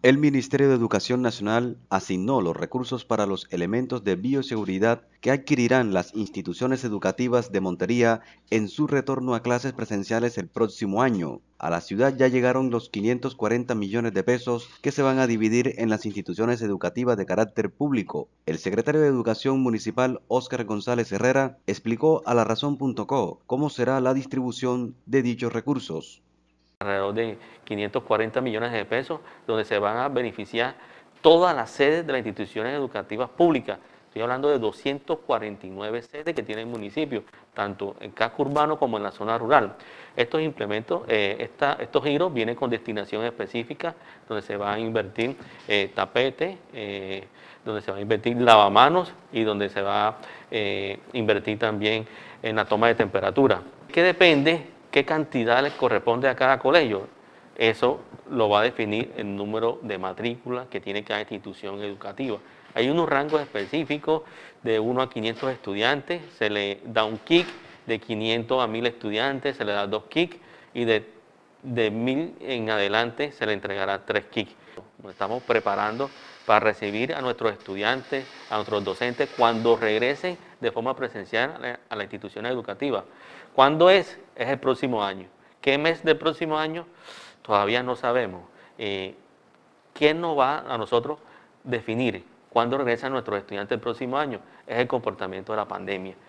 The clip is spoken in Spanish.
El Ministerio de Educación Nacional asignó los recursos para los elementos de bioseguridad que adquirirán las instituciones educativas de Montería en su retorno a clases presenciales el próximo año. A la ciudad ya llegaron los 540 millones de pesos que se van a dividir en las instituciones educativas de carácter público. El secretario de Educación Municipal, Óscar González Herrera, explicó a la razón.co cómo será la distribución de dichos recursos alrededor de 540 millones de pesos, donde se van a beneficiar todas las sedes de las instituciones educativas públicas. Estoy hablando de 249 sedes que tiene el municipio, tanto en casco urbano como en la zona rural. Estos implementos, eh, estos giros vienen con destinación específica, donde se va a invertir eh, tapete, eh, donde se va a invertir lavamanos y donde se va a invertir también en la toma de temperatura. ¿qué depende qué cantidad le corresponde a cada colegio. Eso lo va a definir el número de matrículas que tiene cada institución educativa. Hay unos rangos específicos de 1 a 500 estudiantes, se le da un kick, de 500 a 1000 estudiantes se le da dos kicks y de, 1000 en adelante se le entregará tres kicks. Nos estamos preparando para recibir a nuestros estudiantes, a nuestros docentes, cuando regresen de forma presencial a la institución educativa. ¿Cuándo es? Es el próximo año. ¿Qué mes del próximo año? Todavía no sabemos. Eh, ¿Quién nos va a nosotros definir cuándo regresan nuestros estudiantes el próximo año? Es el comportamiento de la pandemia.